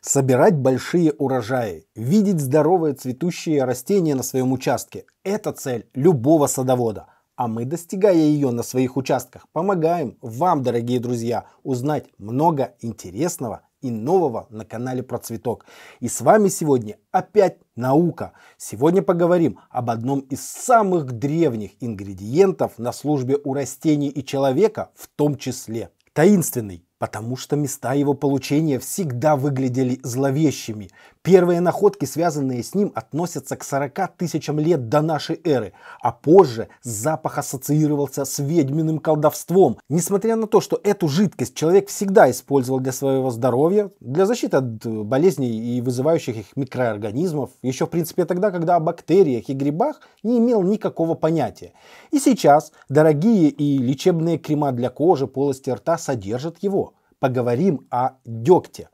Собирать большие урожаи, видеть здоровые цветущие растения на своем участке – это цель любого садовода. А мы, достигая ее на своих участках, помогаем вам, дорогие друзья, узнать много интересного и нового на канале про цветок. И с вами сегодня опять наука. Сегодня поговорим об одном из самых древних ингредиентов на службе у растений и человека в том числе. Таинственный потому что места его получения всегда выглядели зловещими. Первые находки, связанные с ним, относятся к 40 тысячам лет до нашей эры, а позже запах ассоциировался с ведьминым колдовством. Несмотря на то, что эту жидкость человек всегда использовал для своего здоровья, для защиты от э, болезней и вызывающих их микроорганизмов, еще в принципе тогда, когда о бактериях и грибах не имел никакого понятия. И сейчас дорогие и лечебные крема для кожи, полости рта содержат его поговорим о дегте.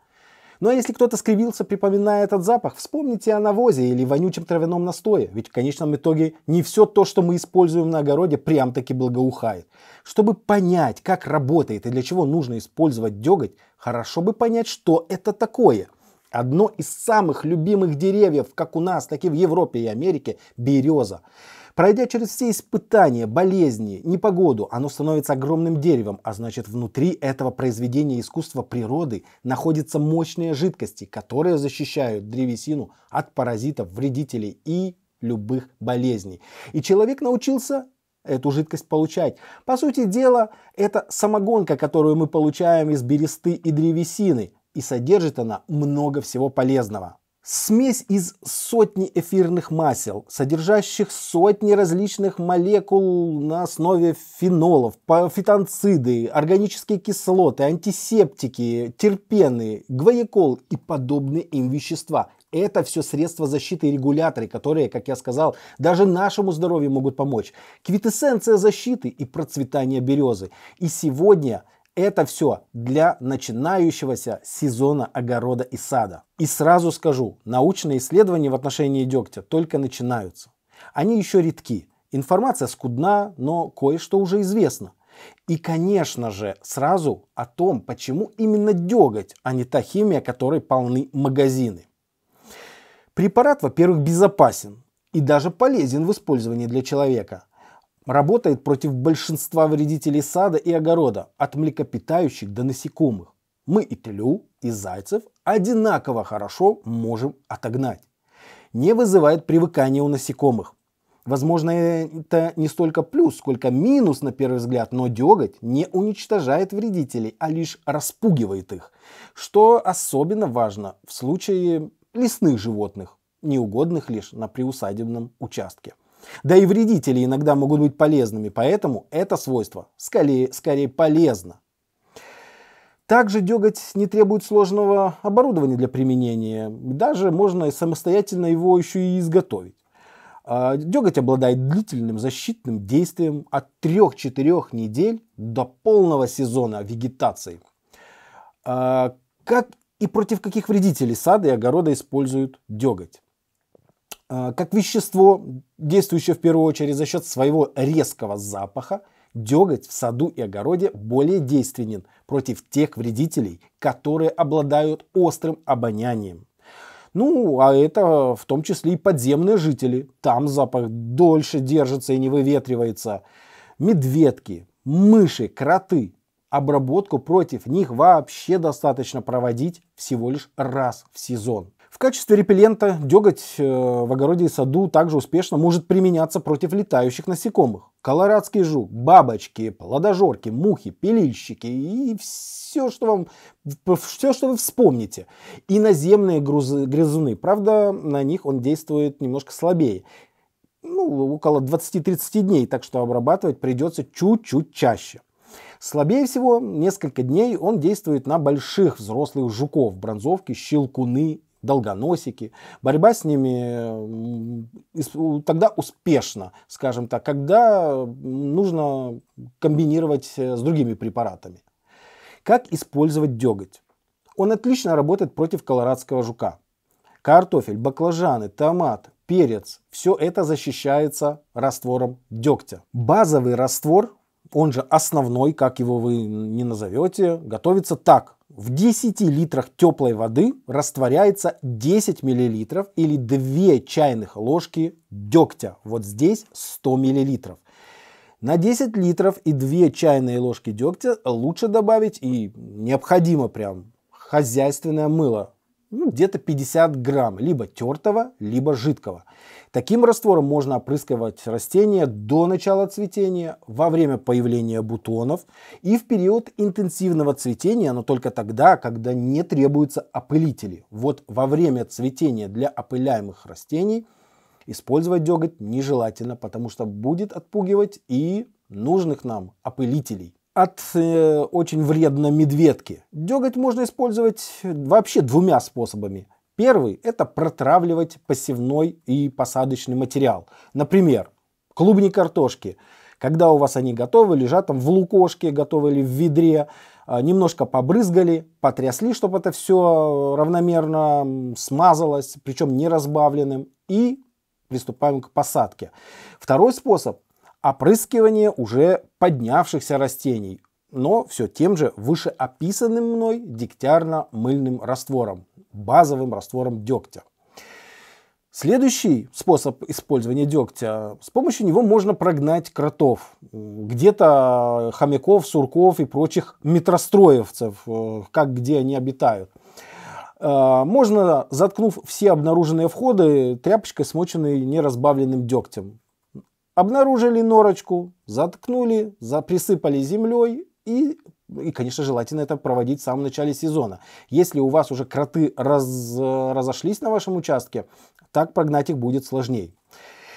Ну а если кто-то скривился, припоминая этот запах, вспомните о навозе или вонючем травяном настое, ведь в конечном итоге не все то, что мы используем на огороде, прям-таки благоухает. Чтобы понять, как работает и для чего нужно использовать деготь, хорошо бы понять, что это такое. Одно из самых любимых деревьев, как у нас, так и в Европе и Америке, береза. Пройдя через все испытания, болезни, непогоду, оно становится огромным деревом, а значит внутри этого произведения искусства природы находятся мощные жидкости, которые защищают древесину от паразитов, вредителей и любых болезней. И человек научился эту жидкость получать. По сути дела, это самогонка, которую мы получаем из бересты и древесины, и содержит она много всего полезного. Смесь из сотни эфирных масел, содержащих сотни различных молекул на основе фенолов, фитонциды, органические кислоты, антисептики, терпены, гвоекол и подобные им вещества. Это все средства защиты и регуляторы, которые, как я сказал, даже нашему здоровью могут помочь. Квитэссенция защиты и процветания березы. И сегодня – это все для начинающегося сезона огорода и сада. И сразу скажу, научные исследования в отношении дегтя только начинаются. Они еще редки. Информация скудна, но кое-что уже известно. И, конечно же, сразу о том, почему именно деготь, а не та химия, которой полны магазины. Препарат, во-первых, безопасен и даже полезен в использовании для человека – работает против большинства вредителей сада и огорода, от млекопитающих до насекомых. Мы и тлю, и зайцев одинаково хорошо можем отогнать. Не вызывает привыкания у насекомых. Возможно, это не столько плюс, сколько минус на первый взгляд, но деготь не уничтожает вредителей, а лишь распугивает их, что особенно важно в случае лесных животных, неугодных лишь на приусадебном участке. Да и вредители иногда могут быть полезными, поэтому это свойство скорее, скорее полезно. Также деготь не требует сложного оборудования для применения. Даже можно самостоятельно его еще и изготовить. А, деготь обладает длительным защитным действием от 3-4 недель до полного сезона вегетации. А, как и против каких вредителей сада и огорода используют деготь? Э, как вещество, действующее в первую очередь за счет своего резкого запаха, деготь в саду и огороде более действенен против тех вредителей, которые обладают острым обонянием. Ну, а это в том числе и подземные жители. Там запах дольше держится и не выветривается. Медведки, мыши, кроты. Обработку против них вообще достаточно проводить всего лишь раз в сезон. В качестве репеллента деготь э, в огороде и саду также успешно может применяться против летающих насекомых. Колорадский жук, бабочки, плодожорки, мухи, пилильщики и все, что, вам, все, что вы вспомните. И наземные грузы, грызуны. Правда, на них он действует немножко слабее. Ну, около 20-30 дней, так что обрабатывать придется чуть-чуть чаще. Слабее всего, несколько дней он действует на больших взрослых жуков, бронзовки, щелкуны долгоносики. Борьба с ними э, тогда успешна, скажем так, когда нужно комбинировать э, с другими препаратами. Как использовать деготь? Он отлично работает против колорадского жука. Картофель, баклажаны, томат, перец – все это защищается раствором дегтя. Базовый раствор он же основной, как его вы не назовете, готовится так. В 10 литрах теплой воды растворяется 10 мл или 2 чайных ложки дегтя. Вот здесь 100 мл. На 10 литров и 2 чайные ложки дегтя лучше добавить и необходимо прям хозяйственное мыло ну, где-то 50 грамм, либо тертого, либо жидкого. Таким раствором можно опрыскивать растения до начала цветения, во время появления бутонов и в период интенсивного цветения, но только тогда, когда не требуются опылители. Вот во время цветения для опыляемых растений использовать деготь нежелательно, потому что будет отпугивать и нужных нам опылителей от э, очень вредно медведки. Деготь можно использовать вообще двумя способами. Первый – это протравливать посевной и посадочный материал. Например, клубни картошки. Когда у вас они готовы, лежат там в лукошке, готовы или в ведре, а, немножко побрызгали, потрясли, чтобы это все равномерно смазалось, причем не разбавленным, и приступаем к посадке. Второй способ опрыскивание уже поднявшихся растений, но все тем же вышеописанным мной дегтярно-мыльным раствором, базовым раствором дегтя. Следующий способ использования дегтя, с помощью него можно прогнать кротов, где-то хомяков, сурков и прочих метростроевцев, э, как где они обитают. Э, можно, заткнув все обнаруженные входы, тряпочкой, смоченной неразбавленным дегтем. Обнаружили норочку, заткнули, присыпали землей и и, конечно, желательно это проводить в самом начале сезона. Если у вас уже кроты раз, разошлись на вашем участке, так прогнать их будет сложнее.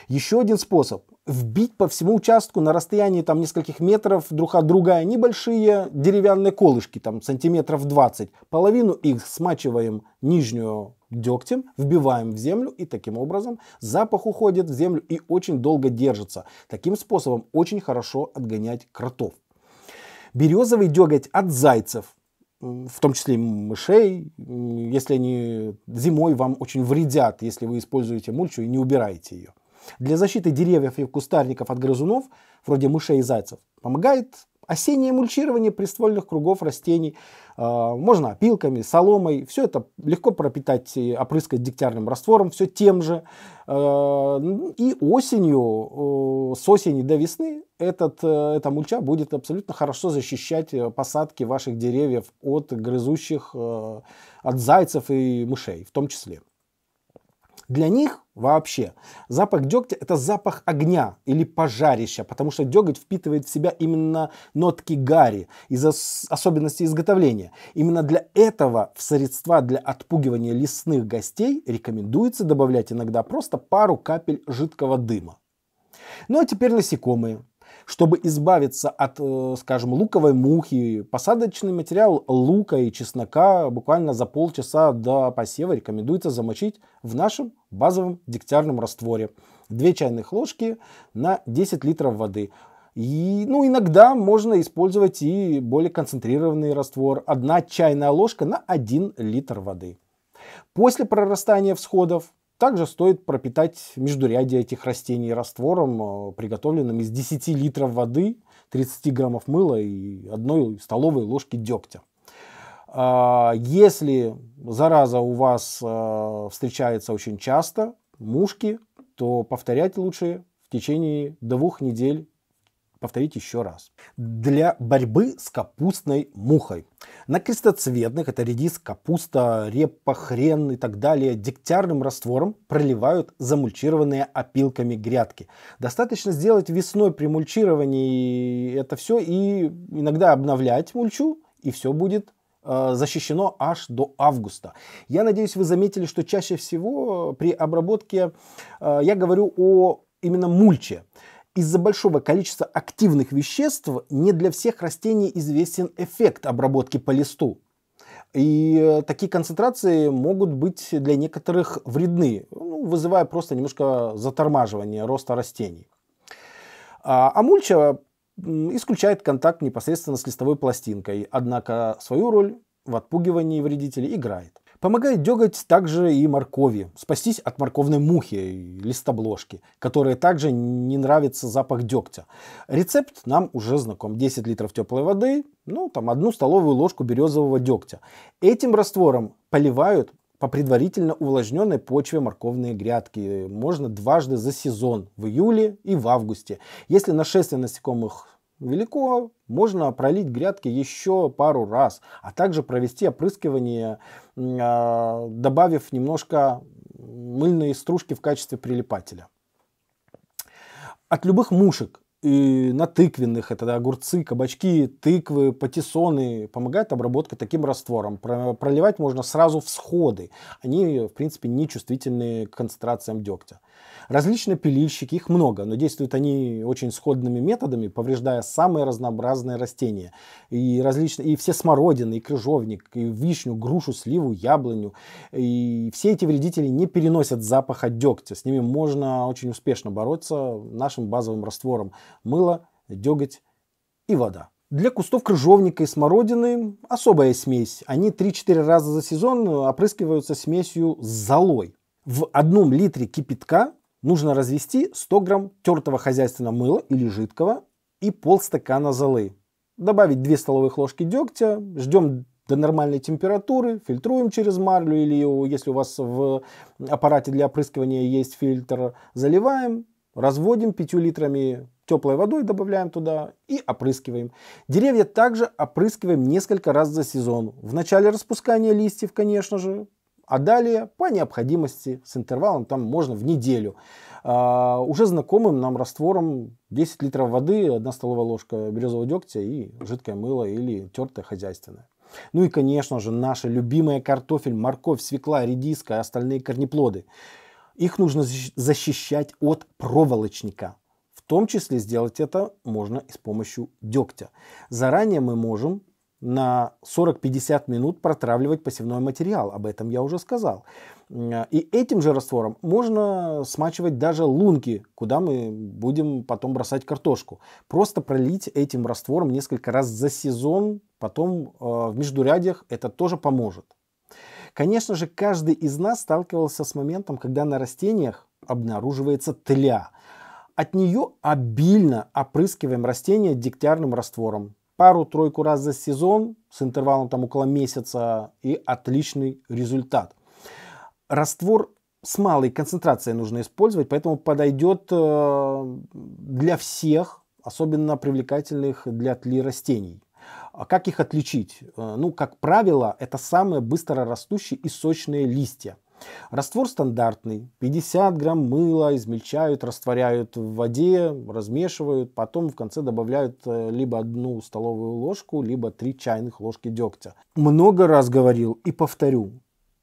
Еще один способ – вбить по всему участку на расстоянии там нескольких метров друг от друга небольшие деревянные колышки, там сантиметров 20. Половину их смачиваем нижнюю дегтем, вбиваем в землю и таким образом запах уходит в землю и очень долго держится. Таким способом очень хорошо отгонять кротов. Березовый деготь от зайцев, в том числе мышей, если они зимой вам очень вредят, если вы используете мульчу и не убираете ее. Для защиты деревьев и кустарников от грызунов, вроде мышей и зайцев, помогает Осеннее мульчирование приствольных кругов растений а, можно опилками, соломой, все это легко пропитать, опрыскать дегтярным раствором, все тем же. А, и осенью, с осени до весны этот, э, эта мульча будет абсолютно хорошо защищать э, посадки ваших деревьев от грызущих, э, от зайцев и мышей в том числе. Для них вообще запах дегтя это запах огня или пожарища, потому что деготь впитывает в себя именно нотки гари из-за особенностей изготовления. Именно для этого в средства для отпугивания лесных гостей рекомендуется добавлять иногда просто пару капель жидкого дыма. Ну а теперь насекомые. Чтобы избавиться от, э, скажем, луковой мухи, посадочный материал лука и чеснока буквально за полчаса до посева рекомендуется замочить в нашем базовом дегтярном растворе. 2 чайных ложки на 10 литров воды. И, ну, иногда можно использовать и более концентрированный раствор. 1 чайная ложка на 1 литр воды. После прорастания всходов также стоит пропитать междурядие этих растений раствором, э, приготовленным из 10 литров воды, 30 граммов мыла и одной столовой ложки дегтя. А, если зараза у вас э, встречается очень часто, мушки, то повторять лучше в течение двух недель повторить еще раз. Для борьбы с капустной мухой. На крестоцветных, это редис, капуста, репа, хрен и так далее, дегтярным раствором проливают замульчированные опилками грядки. Достаточно сделать весной при мульчировании это все и иногда обновлять мульчу, и все будет э, защищено аж до августа. Я надеюсь, вы заметили, что чаще всего при обработке э, я говорю о именно мульче. Из-за большого количества активных веществ не для всех растений известен эффект обработки по листу. И э, такие концентрации могут быть для некоторых вредны, ну, вызывая просто немножко затормаживание роста растений. А, а мульча исключает контакт непосредственно с листовой пластинкой, однако свою роль в отпугивании вредителей играет. Помогает деготь также и моркови, спастись от морковной мухи и листобложки, которой также не нравится запах дегтя. Рецепт нам уже знаком. 10 литров теплой воды, ну там одну столовую ложку березового дегтя. Этим раствором поливают по предварительно увлажненной почве морковные грядки. Можно дважды за сезон, в июле и в августе. Если нашествие насекомых велико, можно пролить грядки еще пару раз, а также провести опрыскивание, а, добавив немножко мыльные стружки в качестве прилипателя. От любых мушек и на тыквенных, это огурцы, кабачки, тыквы, патиссоны, помогает обработка таким раствором. Проливать можно сразу всходы. Они, в принципе, не чувствительны к концентрациям дегтя. Различные пилильщики, их много, но действуют они очень сходными методами, повреждая самые разнообразные растения. И, различные, и все смородины, и крыжовник, и вишню, грушу, сливу, яблоню. И все эти вредители не переносят запаха дегтя. С ними можно очень успешно бороться нашим базовым раствором – мыло, деготь и вода. Для кустов крыжовника и смородины особая смесь. Они 3-4 раза за сезон опрыскиваются смесью с золой. В одном литре кипятка нужно развести 100 грамм тертого хозяйственного мыла или жидкого и полстакана золы. Добавить 2 столовых ложки дегтя, ждем до нормальной температуры, фильтруем через марлю или если у вас в аппарате для опрыскивания есть фильтр, заливаем, разводим 5 литрами теплой водой добавляем туда и опрыскиваем. Деревья также опрыскиваем несколько раз за сезон. В начале распускания листьев, конечно же, а далее по необходимости с интервалом там можно в неделю. А, уже знакомым нам раствором 10 литров воды, 1 столовая ложка березового дегтя и жидкое мыло или тертое хозяйственное. Ну и, конечно же, наши любимые картофель, морковь, свекла, редиска и остальные корнеплоды. Их нужно защищать от проволочника том числе сделать это можно и с помощью дегтя. Заранее мы можем на 40-50 минут протравливать посевной материал. Об этом я уже сказал. И этим же раствором можно смачивать даже лунки, куда мы будем потом бросать картошку. Просто пролить этим раствором несколько раз за сезон, потом э, в междурядьях это тоже поможет. Конечно же, каждый из нас сталкивался с моментом, когда на растениях обнаруживается тля – от нее обильно опрыскиваем растения дегтярным раствором. Пару-тройку раз за сезон с интервалом там около месяца и отличный результат. Раствор с малой концентрацией нужно использовать, поэтому подойдет э, для всех, особенно привлекательных для тли растений. А как их отличить? Э, ну, как правило, это самые быстро растущие и сочные листья. Раствор стандартный. 50 грамм мыла измельчают, растворяют в воде, размешивают. Потом в конце добавляют э, либо одну столовую ложку, либо три чайных ложки дегтя. Много раз говорил и повторю.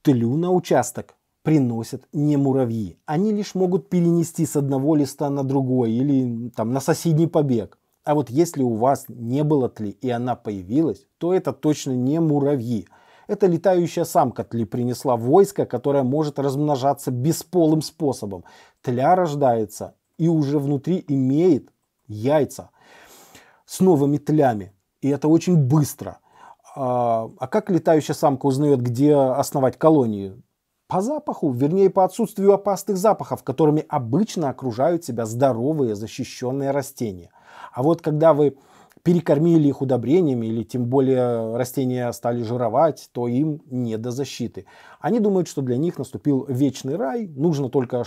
Тлю на участок приносят не муравьи. Они лишь могут перенести с одного листа на другой или там, на соседний побег. А вот если у вас не было тли и она появилась, то это точно не муравьи – это летающая самка тли принесла войско, которое может размножаться бесполым способом. Тля рождается и уже внутри имеет яйца с новыми тлями. И это очень быстро. А, а как летающая самка узнает, где основать колонию? По запаху, вернее по отсутствию опасных запахов, которыми обычно окружают себя здоровые защищенные растения. А вот когда вы перекормили их удобрениями или тем более растения стали жировать, то им не до защиты. Они думают, что для них наступил вечный рай, нужно только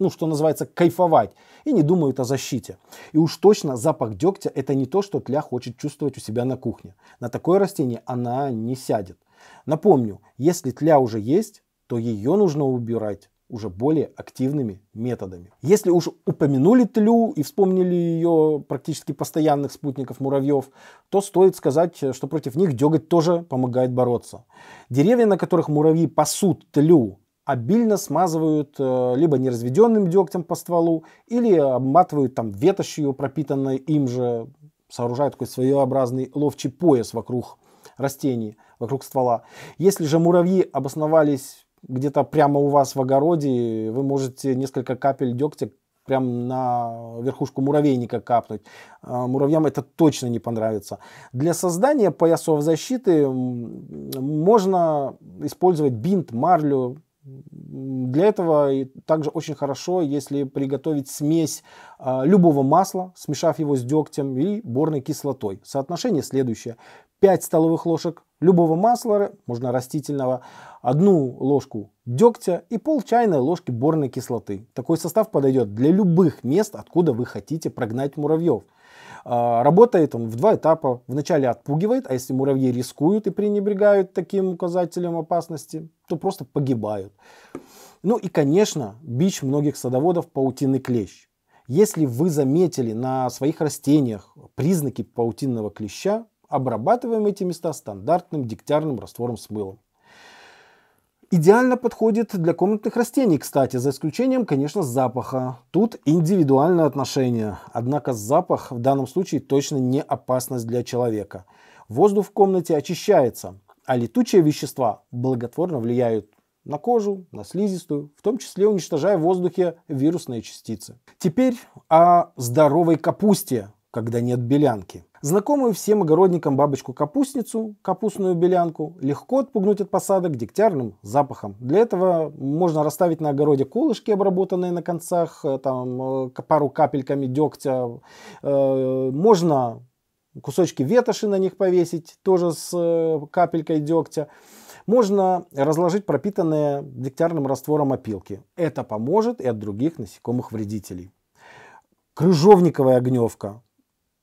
ну, что называется, кайфовать, и не думают о защите. И уж точно запах дегтя – это не то, что тля хочет чувствовать у себя на кухне. На такое растение она не сядет. Напомню, если тля уже есть, то ее нужно убирать уже более активными методами. Если уж упомянули тлю и вспомнили ее практически постоянных спутников муравьев, то стоит сказать, что против них деготь тоже помогает бороться. Деревья, на которых муравьи пасут тлю, обильно смазывают э, либо неразведенным дегтем по стволу, или обматывают там ветошью, пропитанной им же, сооружают такой своеобразный ловчий пояс вокруг растений, вокруг ствола. Если же муравьи обосновались где-то прямо у вас в огороде вы можете несколько капель дегтя прям на верхушку муравейника капнуть. А, муравьям это точно не понравится. Для создания поясов защиты можно использовать бинт, марлю, для этого также очень хорошо, если приготовить смесь а, любого масла, смешав его с дегтем и борной кислотой. Соотношение следующее. 5 столовых ложек любого масла, можно растительного, одну ложку дегтя и пол чайной ложки борной кислоты. Такой состав подойдет для любых мест, откуда вы хотите прогнать муравьев – а, работает он в два этапа. Вначале отпугивает, а если муравьи рискуют и пренебрегают таким указателем опасности, то просто погибают. Ну и, конечно, бич многих садоводов – паутинный клещ. Если вы заметили на своих растениях признаки паутинного клеща, обрабатываем эти места стандартным дегтярным раствором с мылом. Идеально подходит для комнатных растений, кстати, за исключением, конечно, запаха. Тут индивидуальное отношение. Однако запах в данном случае точно не опасность для человека. Воздух в комнате очищается, а летучие вещества благотворно влияют на кожу, на слизистую, в том числе уничтожая в воздухе вирусные частицы. Теперь о здоровой капусте, когда нет белянки. Знакомую всем огородникам бабочку-капустницу, капустную белянку, легко отпугнуть от посадок дегтярным запахом. Для этого можно расставить на огороде колышки, обработанные на концах, э, там, э, пару капельками дегтя. Э, можно кусочки ветоши на них повесить, тоже с капелькой дегтя. Можно разложить пропитанные дегтярным раствором опилки. Это поможет и от других насекомых вредителей. Крыжовниковая огневка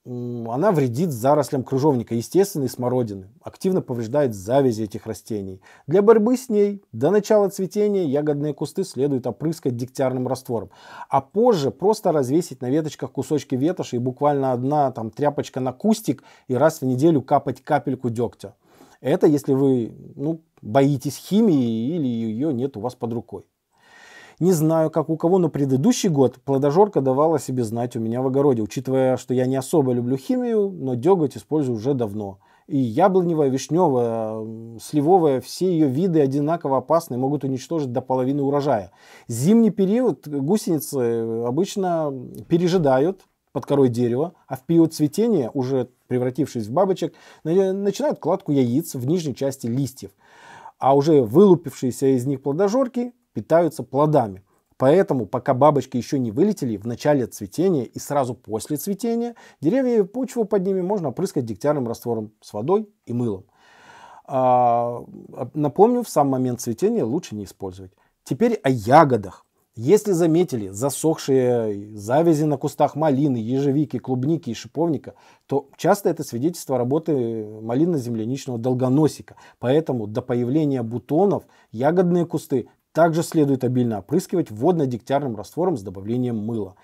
она вредит зарослям крыжовника, естественной смородины, активно повреждает завязи этих растений. Для борьбы с ней до начала цветения ягодные кусты следует опрыскать дегтярным раствором, а позже просто развесить на веточках кусочки ветоши и буквально одна там, тряпочка на кустик и раз в неделю капать капельку дегтя. Это если вы ну, боитесь химии или ее нет у вас под рукой. Не знаю, как у кого, но предыдущий год плодожорка давала себе знать у меня в огороде, учитывая, что я не особо люблю химию, но деготь использую уже давно. И яблоневая, вишневая, сливовая, все ее виды одинаково опасны и могут уничтожить до половины урожая. Зимний период гусеницы обычно пережидают под корой дерева, а в период цветения, уже превратившись в бабочек, э, начинают кладку яиц в нижней части листьев. А уже вылупившиеся из них плодожорки питаются плодами. Поэтому, пока бабочки еще не вылетели в начале цветения и сразу после цветения, деревья и почву под ними можно опрыскать дегтярным раствором с водой и мылом. А, а, напомню, в сам момент цветения лучше не использовать. Теперь о ягодах. Если заметили засохшие завязи на кустах малины, ежевики, клубники и шиповника, то часто это свидетельство работы малино-земляничного долгоносика. Поэтому до появления бутонов ягодные кусты также следует обильно опрыскивать водно-дегтярным раствором с добавлением мыла.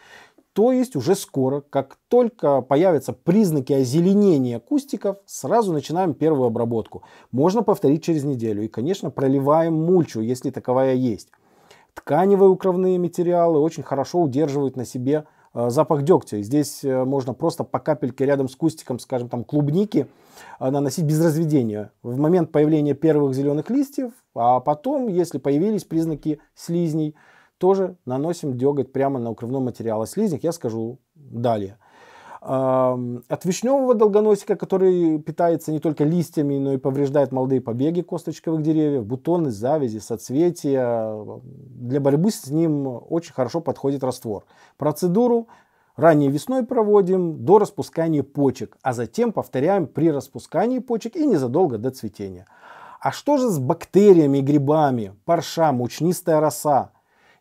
То есть уже скоро, как только появятся признаки озеленения кустиков, сразу начинаем первую обработку. Можно повторить через неделю. И, конечно, проливаем мульчу, если таковая есть. Тканевые укровные материалы очень хорошо удерживают на себе э, запах дегтя. Здесь э, можно просто по капельке рядом с кустиком, скажем, там клубники – а, наносить без разведения в момент появления первых зеленых листьев, а потом, если появились признаки слизней, тоже наносим деготь прямо на укрывной материал. О слизнях я скажу далее. От вишневого долгоносика, который питается не только листьями, но и повреждает молодые побеги косточковых деревьев, бутоны, завязи, соцветия. Для борьбы с ним очень хорошо подходит раствор. Процедуру Ранней весной проводим до распускания почек, а затем повторяем при распускании почек и незадолго до цветения. А что же с бактериями и грибами, парша, мучнистая роса?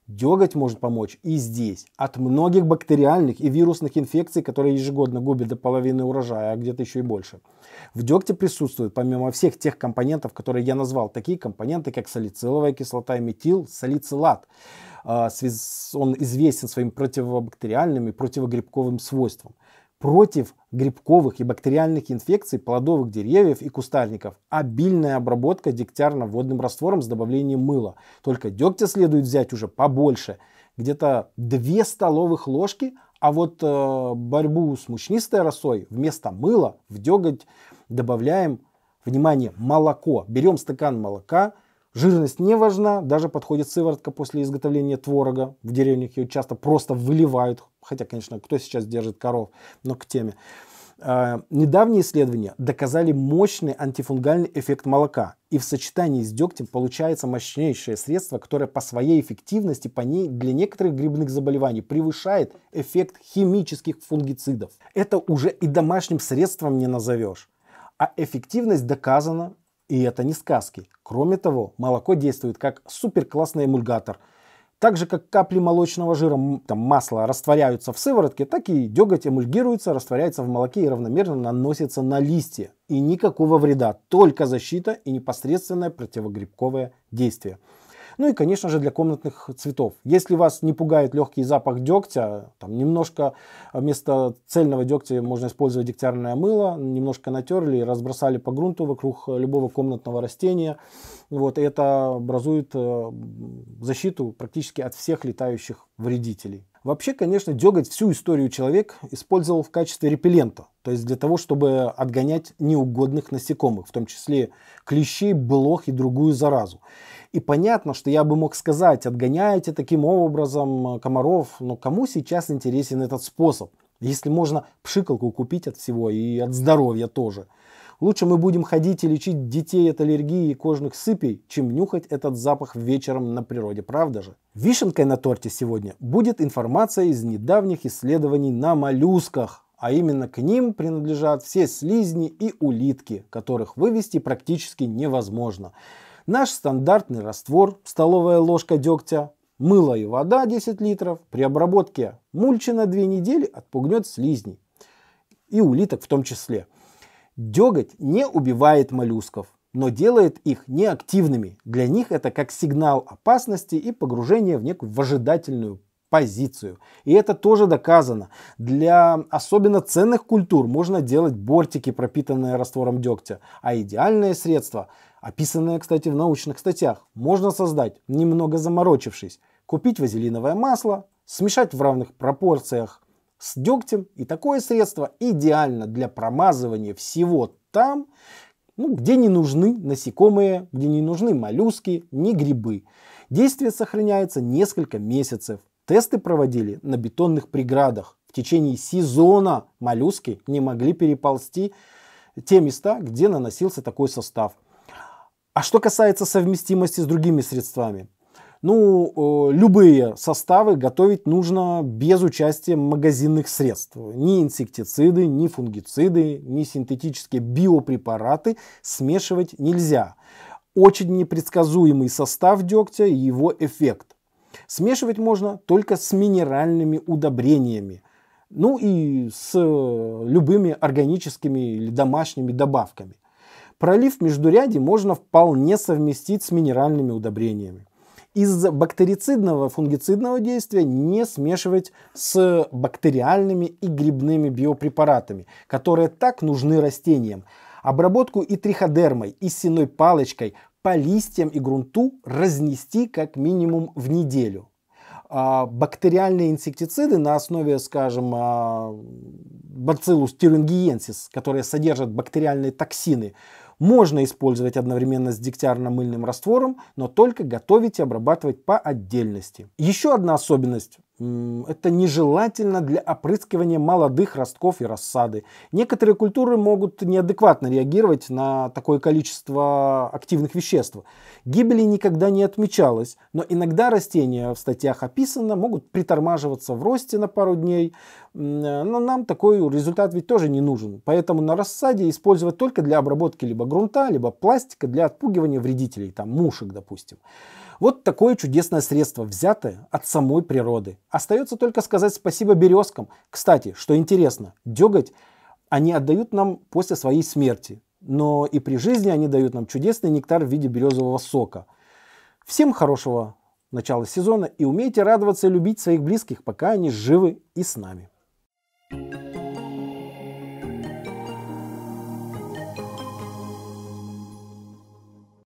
Деготь может помочь и здесь. От многих бактериальных и вирусных инфекций, которые ежегодно губят до половины урожая, а где-то еще и больше. В дегте присутствуют, помимо всех тех компонентов, которые я назвал, такие компоненты, как салициловая кислота и метил салицилат. А, он известен своим противобактериальным и противогрибковым свойством. Против грибковых и бактериальных инфекций плодовых деревьев и кустарников обильная обработка дегтярно-водным раствором с добавлением мыла. Только дегтя следует взять уже побольше, где-то 2 столовых ложки, а вот э, борьбу с мучнистой росой вместо мыла в деготь добавляем, внимание, молоко. Берем стакан молока, Жирность не важна, даже подходит сыворотка после изготовления творога. В деревнях ее часто просто выливают, хотя, конечно, кто сейчас держит коров, но к теме. А, недавние исследования доказали мощный антифунгальный эффект молока. И в сочетании с дегтем получается мощнейшее средство, которое по своей эффективности по ней для некоторых грибных заболеваний превышает эффект химических фунгицидов. Это уже и домашним средством не назовешь. А эффективность доказана и это не сказки. Кроме того, молоко действует как суперклассный эмульгатор. Так же, как капли молочного жира, там, масла растворяются в сыворотке, так и деготь эмульгируется, растворяется в молоке и равномерно наносится на листья. И никакого вреда, только защита и непосредственное противогрибковое действие. Ну и, конечно же, для комнатных цветов. Если вас не пугает легкий запах дегтя, там немножко а, вместо цельного дегтя можно использовать дегтярное мыло, немножко натерли и разбросали по грунту вокруг любого комнатного растения. Вот, это образует э, защиту практически от всех летающих вредителей. Вообще, конечно, деготь всю историю человек использовал в качестве репеллента, то есть для того, чтобы отгонять неугодных насекомых, в том числе клещей, блох и другую заразу. И понятно, что я бы мог сказать, отгоняйте таким образом э, комаров, но кому сейчас интересен этот способ, если можно пшикалку купить от всего и от здоровья тоже. Лучше мы будем ходить и лечить детей от аллергии и кожных сыпей, чем нюхать этот запах вечером на природе, правда же? Вишенкой на торте сегодня будет информация из недавних исследований на моллюсках, а именно к ним принадлежат все слизни и улитки, которых вывести практически невозможно. Наш стандартный раствор, столовая ложка дегтя, мыло и вода 10 литров, при обработке мульчи на 2 недели отпугнет слизней и улиток в том числе – Деготь не убивает моллюсков, но делает их неактивными. Для них это как сигнал опасности и погружение в некую выжидательную позицию. И это тоже доказано. Для особенно ценных культур можно делать бортики, пропитанные раствором дегтя. А идеальное средство, описанное, кстати, в научных статьях, можно создать, немного заморочившись. Купить вазелиновое масло, смешать в равных пропорциях с дегтем. И такое средство идеально для промазывания всего там, ну, где не нужны насекомые, где не нужны моллюски, не грибы. Действие сохраняется несколько месяцев. Тесты проводили на бетонных преградах. В течение сезона моллюски не могли переползти те места, где наносился такой состав. А что касается совместимости с другими средствами, ну, э, любые составы готовить нужно без участия магазинных средств. Ни инсектициды, ни фунгициды, ни синтетические биопрепараты смешивать нельзя. Очень непредсказуемый состав дегтя и его эффект. Смешивать можно только с минеральными удобрениями, ну и с э, любыми органическими или домашними добавками. Пролив междуряди можно вполне совместить с минеральными удобрениями из-за бактерицидного, фунгицидного действия не смешивать с бактериальными и грибными биопрепаратами, которые так нужны растениям. Обработку и триходермой, и сеной палочкой по листьям и грунту разнести как минимум в неделю. А, бактериальные инсектициды на основе, скажем, а, бациллус тюрингиенсис, которые содержат бактериальные токсины, можно использовать одновременно с дегтярно-мыльным раствором, но только готовить и обрабатывать по отдельности. Еще одна особенность это нежелательно для опрыскивания молодых ростков и рассады. Некоторые культуры могут неадекватно реагировать на такое количество активных веществ. Гибели никогда не отмечалось, но иногда растения в статьях описано могут притормаживаться в росте на пару дней, но нам такой результат ведь тоже не нужен. Поэтому на рассаде использовать только для обработки либо грунта, либо пластика для отпугивания вредителей, там мушек, допустим. Вот такое чудесное средство, взятое от самой природы. Остается только сказать спасибо березкам. Кстати, что интересно, деготь они отдают нам после своей смерти. Но и при жизни они дают нам чудесный нектар в виде березового сока. Всем хорошего начала сезона и умейте радоваться и любить своих близких, пока они живы и с нами. thank you